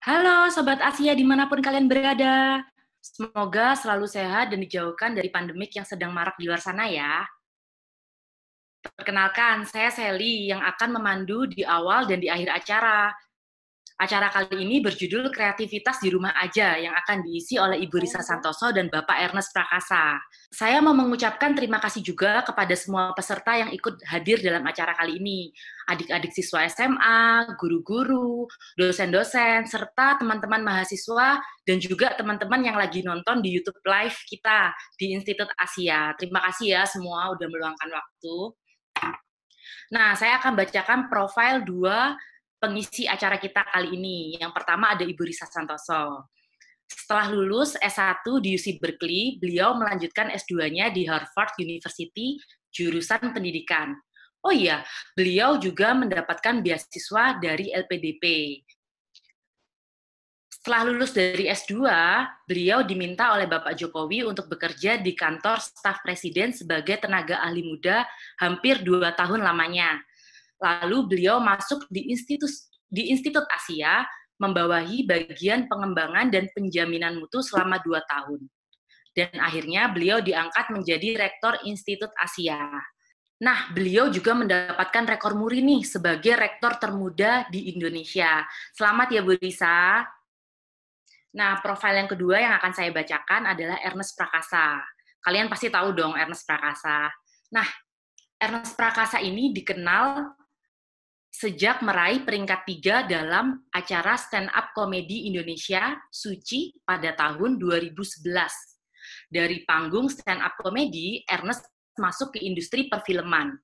Halo Sobat Asia dimanapun kalian berada. Semoga selalu sehat dan dijauhkan dari pandemik yang sedang marak di luar sana ya. Perkenalkan, saya Sally yang akan memandu di awal dan di akhir acara. Acara kali ini berjudul Kreativitas di Rumah Aja yang akan diisi oleh Ibu Risa oh. Santoso dan Bapak Ernest Prakasa. Saya mau mengucapkan terima kasih juga kepada semua peserta yang ikut hadir dalam acara kali ini. Adik-adik siswa SMA, guru-guru, dosen-dosen, serta teman-teman mahasiswa dan juga teman-teman yang lagi nonton di YouTube Live kita di Institut Asia. Terima kasih ya semua udah meluangkan waktu. Nah, saya akan bacakan profil dua pengisi acara kita kali ini. Yang pertama ada Ibu Risa Santoso. Setelah lulus S1 di UC Berkeley, beliau melanjutkan S2-nya di Harvard University jurusan pendidikan. Oh iya, beliau juga mendapatkan beasiswa dari LPDP. Setelah lulus dari S2, beliau diminta oleh Bapak Jokowi untuk bekerja di kantor staf presiden sebagai tenaga ahli muda hampir dua tahun lamanya. Lalu beliau masuk di Institut di Institut Asia membawahi bagian pengembangan dan penjaminan mutu selama dua tahun. Dan akhirnya beliau diangkat menjadi Rektor Institut Asia. Nah, beliau juga mendapatkan rekor muri nih sebagai rektor termuda di Indonesia. Selamat ya Bu Lisa. Nah, profil yang kedua yang akan saya bacakan adalah Ernest Prakasa. Kalian pasti tahu dong Ernest Prakasa. Nah, Ernest Prakasa ini dikenal sejak meraih peringkat tiga dalam acara Stand Up Comedy Indonesia Suci pada tahun 2011. Dari panggung stand up comedy, Ernest masuk ke industri perfilman.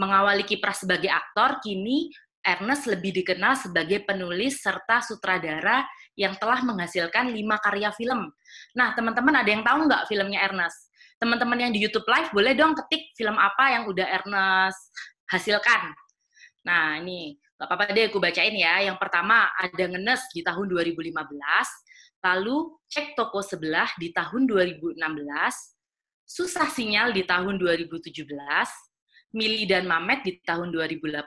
Mengawali kiprah sebagai aktor, kini Ernest lebih dikenal sebagai penulis serta sutradara yang telah menghasilkan lima karya film. Nah, teman-teman ada yang tahu nggak filmnya Ernest? Teman-teman yang di YouTube Live boleh dong ketik film apa yang udah Ernest hasilkan. Nah, ini gak apa-apa deh aku bacain ya. Yang pertama ada ngenes di tahun 2015, lalu cek toko sebelah di tahun 2016, susah sinyal di tahun 2017, Mili dan Mamet di tahun 2018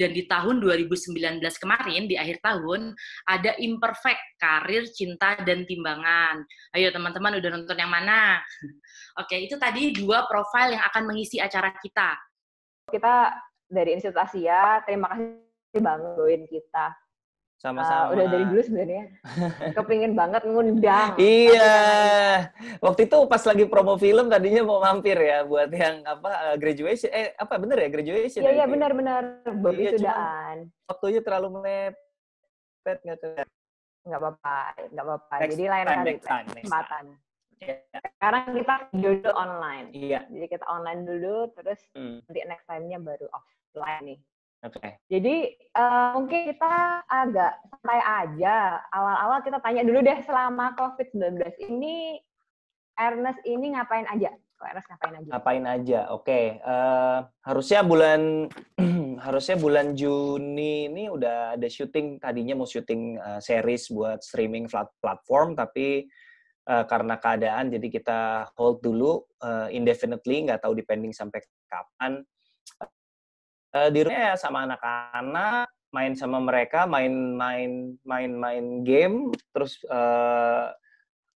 dan di tahun 2019 kemarin di akhir tahun ada Imperfect Karir Cinta dan Timbangan. Ayo teman-teman udah nonton yang mana? Oke, itu tadi dua profil yang akan mengisi acara kita. Kita dari Institut Asia. Terima kasih bantuin kita. Sama-sama. Uh, udah dari dulu sebenarnya. Kepingin banget ngundang. Iya. Waktu itu pas lagi promo film tadinya mau mampir ya buat yang apa eh, graduation eh apa bener ya graduation. Iya ya, iya benar-benar berbisudaan. Iya, waktunya terlalu mepet nggak tuh. Nggak apa-apa, nggak apa-apa. Jadi lain kali kesempatan. Yeah. Sekarang kita dulu online. Iya. Yeah. Jadi kita online dulu, terus mm. nanti next time-nya baru off lain nih. Oke. Okay. Jadi uh, mungkin kita agak santai aja. Awal-awal kita tanya dulu deh selama COVID-19 ini Ernest ini ngapain aja? Kok Ernest ngapain aja? Ngapain aja? Oke. Okay. Uh, eh, harusnya bulan harusnya bulan Juni ini udah ada syuting tadinya mau syuting uh, series buat streaming flat platform tapi uh, karena keadaan jadi kita hold dulu uh, indefinitely nggak tahu depending sampai kapan uh, di rumah iya, sama anak-anak main sama mereka main main main main game terus uh, eh,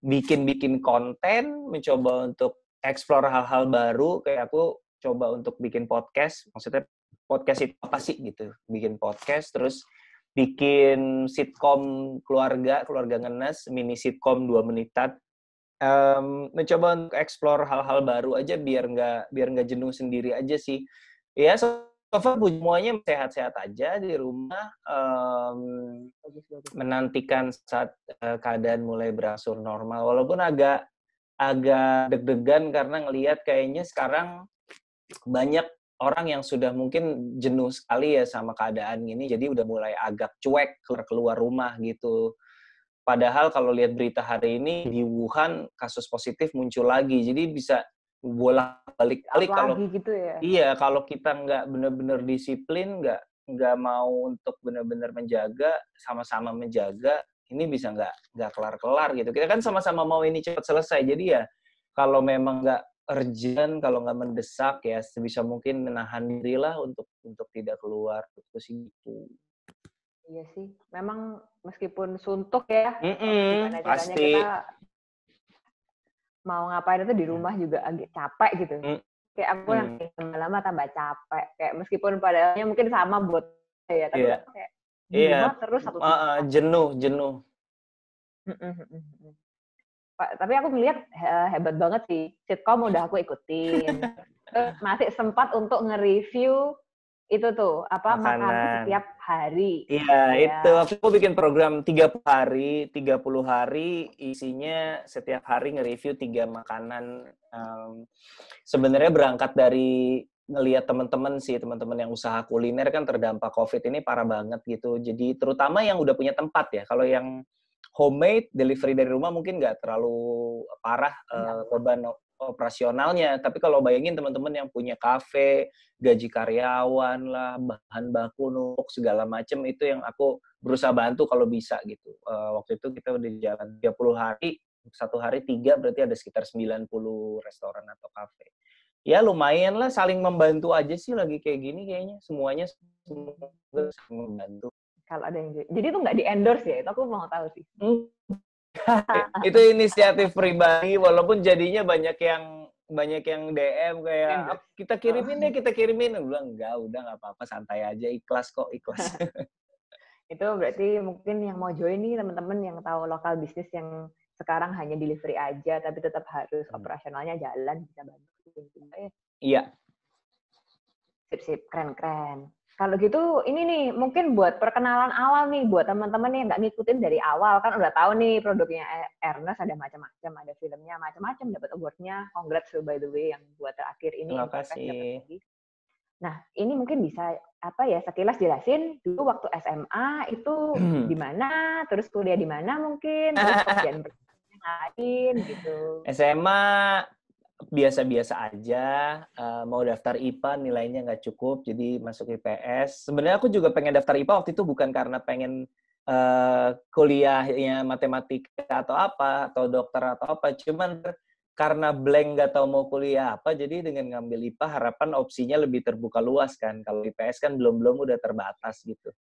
bikin bikin konten mencoba untuk explore hal-hal baru kayak aku coba untuk bikin podcast maksudnya podcast itu apa sih gitu bikin podcast terus bikin sitkom keluarga keluarga ngenes mini sitkom dua menitan um, mencoba untuk explore hal-hal baru aja biar nggak biar nggak jenuh sendiri aja sih ya so Cover semuanya sehat-sehat aja di rumah, um, menantikan saat uh, keadaan mulai berangsur normal. Walaupun agak agak deg-degan karena ngelihat kayaknya sekarang banyak orang yang sudah mungkin jenuh sekali ya sama keadaan ini. jadi udah mulai agak cuek keluar keluar rumah gitu. Padahal kalau lihat berita hari ini di Wuhan kasus positif muncul lagi, jadi bisa bolak-balik-alik kalau gitu ya. iya kalau kita nggak benar-benar disiplin nggak nggak mau untuk benar-benar menjaga sama-sama menjaga ini bisa nggak nggak kelar-kelar gitu kita kan sama-sama mau ini cepat selesai jadi ya kalau memang nggak urgent kalau nggak mendesak ya sebisa mungkin menahan dirilah untuk untuk tidak keluar sih gitu Iya sih, memang meskipun suntuk ya, mm -mm, pasti kita mau ngapain itu di hmm. rumah juga agak capek gitu. Mm. Kayak aku yang hmm. nanti lama-lama tambah capek. Kayak meskipun padahalnya mungkin sama buat ya, tapi yeah. kayak di yeah. rumah terus satu uh, uh, jenuh, jenuh. Mm Tapi aku melihat hebat banget sih sitkom udah aku ikutin. masih sempat untuk nge-review itu tuh apa makanan, makanan setiap hari. Iya, ya. itu aku bikin program 30 hari, 30 hari isinya setiap hari nge-review tiga makanan. Um, sebenarnya berangkat dari ngelihat teman-teman sih, teman-teman yang usaha kuliner kan terdampak Covid ini parah banget gitu. Jadi terutama yang udah punya tempat ya. Kalau yang homemade delivery dari rumah mungkin nggak terlalu parah ya. uh, operasionalnya. Tapi kalau bayangin teman-teman yang punya kafe, gaji karyawan lah, bahan baku nuk, segala macam itu yang aku berusaha bantu kalau bisa gitu. Uh, waktu itu kita udah jalan 30 hari, satu hari tiga berarti ada sekitar 90 restoran atau kafe. Ya lumayan lah saling membantu aja sih lagi kayak gini kayaknya semuanya saling membantu. Kalau ada yang jadi itu nggak di endorse ya itu aku mau tahu sih. Hmm itu inisiatif pribadi walaupun jadinya banyak yang banyak yang DM kayak iya. kita kirimin deh oh. kita kirimin udah enggak udah nggak apa-apa santai aja ikhlas kok ikhlas itu berarti mungkin yang mau join nih teman-teman yang tahu lokal bisnis yang sekarang hanya delivery aja tapi tetap harus hmm. operasionalnya jalan bisa bantu iya sip sip keren keren kalau gitu, ini nih mungkin buat perkenalan awal nih buat teman-teman yang nggak ngikutin dari awal kan udah tahu nih produknya e-, Ernest ada macam-macam, ada filmnya macam-macam, dapat awardnya. Congrats by the way yang buat terakhir ini. Terima kasih. Nah, ini mungkin bisa apa ya sekilas jelasin dulu waktu SMA itu hmm. di mana, terus kuliah di mana mungkin, terus kemudian lain gitu. SMA biasa-biasa aja uh, mau daftar IPA nilainya nggak cukup jadi masuk IPS sebenarnya aku juga pengen daftar IPA waktu itu bukan karena pengen uh, kuliahnya matematika atau apa atau dokter atau apa cuman karena blank nggak tahu mau kuliah apa jadi dengan ngambil IPA harapan opsinya lebih terbuka luas kan kalau IPS kan belum belum udah terbatas gitu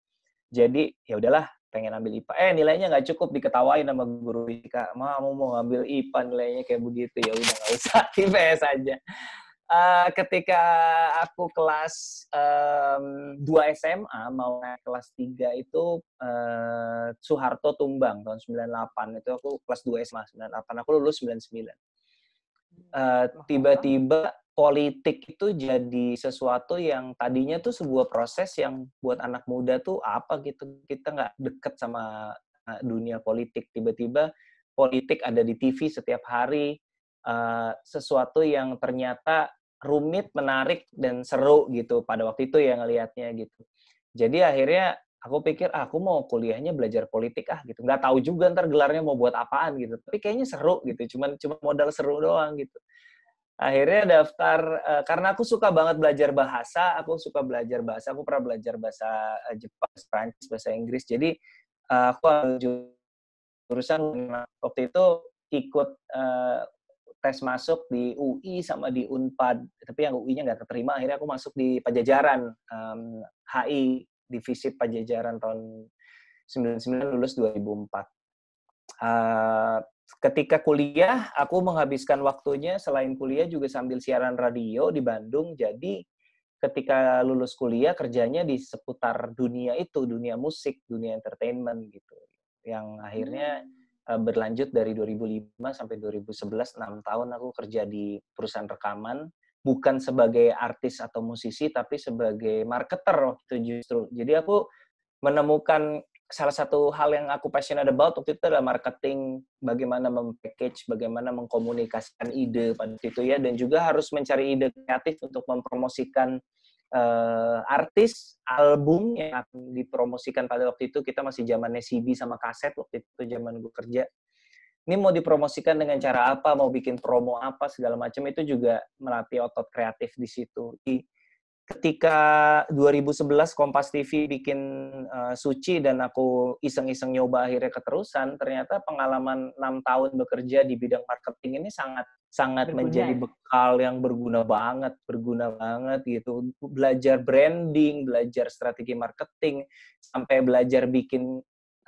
jadi ya udahlah pengen ambil IPA. Eh nilainya nggak cukup diketawain sama guru IPA. Mau mau ngambil IPA nilainya kayak begitu ya udah nggak usah IPS aja. Uh, ketika aku kelas um, 2 SMA mau naik kelas 3 itu uh, Soeharto tumbang tahun 98 itu aku kelas 2 SMA 98 aku lulus 99. Hmm, eh, tiba tiba-tiba politik itu jadi sesuatu yang tadinya tuh sebuah proses yang buat anak muda tuh apa gitu kita nggak deket sama eh, dunia politik tiba-tiba politik ada di TV setiap hari uh, sesuatu yang ternyata rumit menarik dan seru gitu pada waktu itu yang ngelihatnya gitu jadi akhirnya aku pikir ah, aku mau kuliahnya belajar politik ah gitu nggak tahu juga ntar gelarnya mau buat apaan gitu tapi kayaknya seru gitu cuman cuma modal seru doang gitu akhirnya daftar uh, karena aku suka banget belajar bahasa aku suka belajar bahasa aku pernah belajar bahasa eh, Jepang Prancis bahasa Inggris jadi uh, aku jurusan waktu itu ikut uh, tes masuk di UI sama di Unpad tapi yang UI-nya nggak terima akhirnya aku masuk di Pajajaran um, HI divisi Pajajaran tahun 99 lulus 2004 uh, ketika kuliah aku menghabiskan waktunya selain kuliah juga sambil siaran radio di Bandung jadi ketika lulus kuliah kerjanya di seputar dunia itu dunia musik dunia entertainment gitu yang akhirnya hmm. eh, berlanjut dari 2005 sampai 2011 6 tahun aku kerja di perusahaan rekaman bukan sebagai artis atau musisi tapi sebagai marketer waktu justru jadi aku menemukan salah satu hal yang aku passionate about waktu itu adalah marketing, bagaimana mempackage, bagaimana mengkomunikasikan ide pada itu ya, dan juga harus mencari ide kreatif untuk mempromosikan uh, artis, album yang dipromosikan pada waktu itu kita masih zamannya CD sama kaset waktu itu zaman gue kerja. Ini mau dipromosikan dengan cara apa, mau bikin promo apa segala macam itu juga melatih otot kreatif di situ. Jadi, ketika 2011 Kompas TV bikin uh, Suci dan aku iseng-iseng nyoba akhirnya keterusan, ternyata pengalaman enam tahun bekerja di bidang marketing ini sangat sangat berguna. menjadi ya? bekal yang berguna banget, berguna banget gitu. Belajar branding, belajar strategi marketing, sampai belajar bikin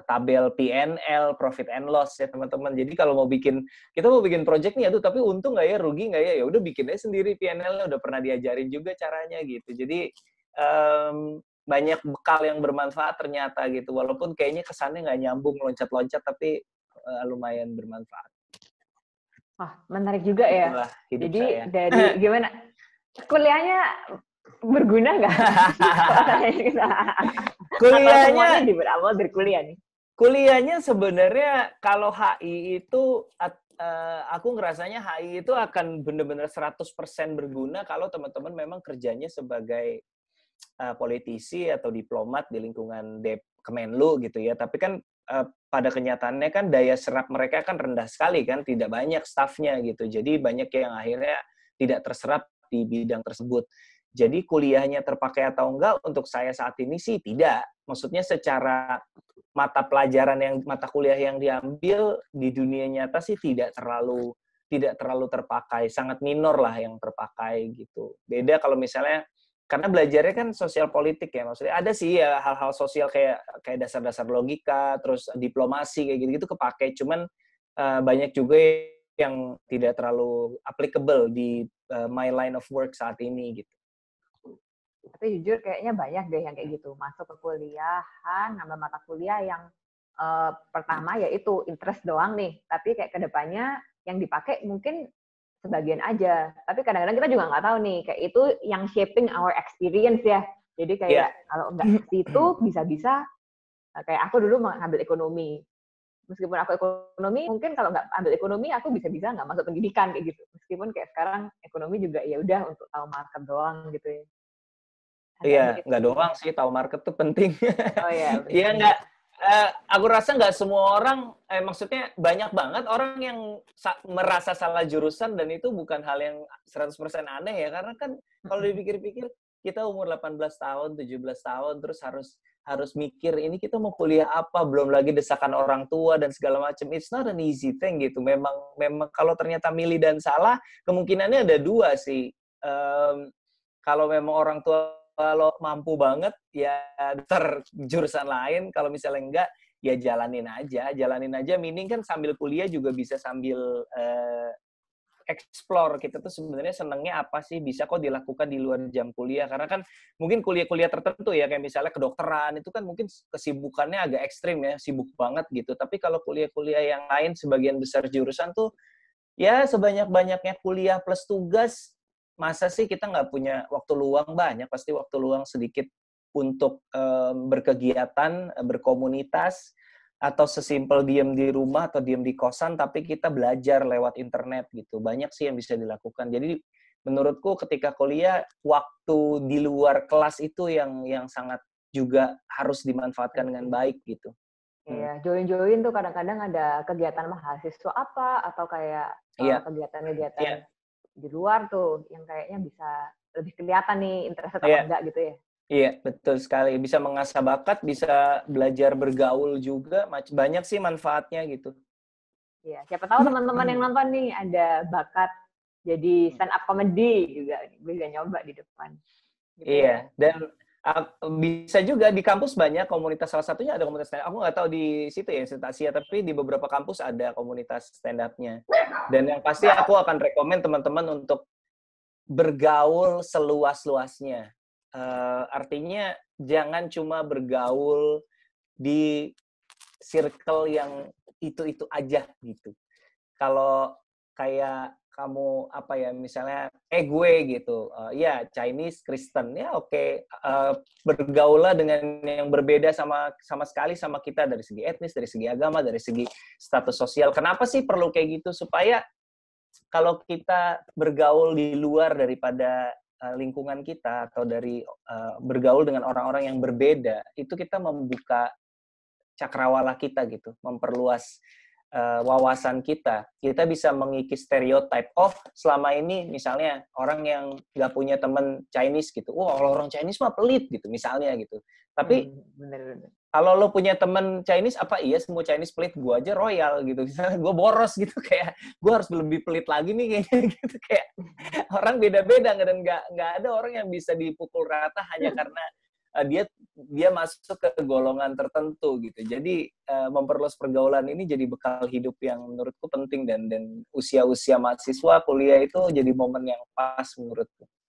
tabel PNL, profit and loss ya teman-teman. Jadi kalau mau bikin kita mau bikin project nih aduh tapi untung nggak ya, rugi nggak ya? Ya udah bikin aja sendiri PNL udah pernah diajarin juga caranya gitu. Jadi um, banyak bekal yang bermanfaat ternyata gitu. Walaupun kayaknya kesannya nggak nyambung loncat-loncat tapi uh, lumayan bermanfaat. Wah, menarik juga ya. Itulah Jadi saya. dari gimana kuliahnya berguna nggak? kuliahnya di berawal dari nih. Kuliahnya sebenarnya kalau HI itu eh, aku ngerasanya HI itu akan benar-benar 100% berguna kalau teman-teman memang kerjanya sebagai eh, politisi atau diplomat di lingkungan Dep Kemenlu gitu ya. Tapi kan eh, pada kenyataannya kan daya serap mereka kan rendah sekali kan, tidak banyak stafnya gitu. Jadi banyak yang akhirnya tidak terserap di bidang tersebut. Jadi kuliahnya terpakai atau enggak untuk saya saat ini sih tidak. Maksudnya secara mata pelajaran yang mata kuliah yang diambil di dunia nyata sih tidak terlalu tidak terlalu terpakai, sangat minor lah yang terpakai gitu. Beda kalau misalnya karena belajarnya kan sosial politik ya maksudnya ada sih ya hal-hal sosial kayak kayak dasar-dasar logika terus diplomasi kayak gitu-gitu kepake cuman uh, banyak juga yang tidak terlalu applicable di uh, my line of work saat ini gitu tapi jujur kayaknya banyak deh yang kayak gitu masuk ke kuliahan nambah mata kuliah yang uh, pertama yaitu interest doang nih tapi kayak kedepannya yang dipakai mungkin sebagian aja tapi kadang-kadang kita juga nggak tahu nih kayak itu yang shaping our experience ya jadi kayak yeah. kalau nggak itu bisa-bisa eh, kayak aku dulu mengambil ekonomi meskipun aku ekonomi mungkin kalau nggak ambil ekonomi aku bisa-bisa nggak masuk pendidikan kayak gitu meskipun kayak sekarang ekonomi juga ya udah untuk tahu market doang gitu ya Iya, nggak doang sih tahu market tuh penting. Oh iya. Iya nggak. Uh, aku rasa nggak semua orang, eh, maksudnya banyak banget orang yang sa merasa salah jurusan dan itu bukan hal yang 100% aneh ya, karena kan kalau dipikir-pikir kita umur 18 tahun, 17 tahun terus harus harus mikir ini kita mau kuliah apa belum lagi desakan orang tua dan segala macam it's not an easy thing gitu memang memang kalau ternyata milih dan salah kemungkinannya ada dua sih um, kalau memang orang tua kalau mampu banget ya ter jurusan lain kalau misalnya enggak ya jalanin aja jalanin aja mining kan sambil kuliah juga bisa sambil uh, explore kita tuh sebenarnya senengnya apa sih bisa kok dilakukan di luar jam kuliah karena kan mungkin kuliah-kuliah tertentu ya kayak misalnya kedokteran itu kan mungkin kesibukannya agak ekstrim ya sibuk banget gitu tapi kalau kuliah-kuliah yang lain sebagian besar jurusan tuh ya sebanyak-banyaknya kuliah plus tugas masa sih kita nggak punya waktu luang banyak pasti waktu luang sedikit untuk um, berkegiatan berkomunitas atau sesimpel diem di rumah atau diem di kosan tapi kita belajar lewat internet gitu banyak sih yang bisa dilakukan jadi menurutku ketika kuliah waktu di luar kelas itu yang yang sangat juga harus dimanfaatkan dengan baik gitu hmm. Iya, join-join tuh kadang-kadang ada kegiatan mahasiswa apa atau kayak iya. kegiatan-kegiatan. yeah di luar tuh yang kayaknya bisa lebih kelihatan nih interest atau yeah. enggak gitu ya. Iya, betul sekali. Bisa mengasah bakat, bisa belajar bergaul juga. Banyak sih manfaatnya gitu. Iya, siapa tahu teman-teman yang hmm. nonton nih ada bakat jadi hmm. stand up comedy juga. Bisa nyoba di depan. Gitu iya, yeah. dan bisa juga di kampus banyak komunitas salah satunya ada komunitas stand up. Aku nggak tahu di situ ya Institut Asia, tapi di beberapa kampus ada komunitas stand up-nya. Dan yang pasti aku akan rekomend teman-teman untuk bergaul seluas-luasnya. Uh, artinya jangan cuma bergaul di circle yang itu-itu aja gitu. Kalau kayak kamu apa ya misalnya eh gue gitu uh, ya Chinese Kristen ya oke okay. uh, eh, bergaullah dengan yang berbeda sama sama sekali sama kita dari segi etnis dari segi agama dari segi status sosial kenapa sih perlu kayak gitu supaya kalau kita bergaul di luar daripada uh, lingkungan kita atau dari uh, bergaul dengan orang-orang yang berbeda itu kita membuka cakrawala kita gitu memperluas uh, wawasan kita. Kita bisa mengikis stereotype of oh, selama ini misalnya orang yang nggak punya temen Chinese gitu. Wah, oh, orang Chinese mah pelit gitu misalnya gitu. Tapi hmm, bener, bener. kalau lo punya temen Chinese, apa iya semua Chinese pelit? Gue aja royal gitu. Misalnya gue boros gitu kayak gue harus lebih pelit lagi nih kayaknya gitu kayak orang beda-beda dan nggak nggak ada orang yang bisa dipukul rata hanya karena uh, dia dia masuk ke golongan tertentu gitu. Jadi uh, memperluas pergaulan ini jadi bekal hidup yang menurutku penting dan dan usia-usia mahasiswa kuliah itu jadi momen yang pas menurutku.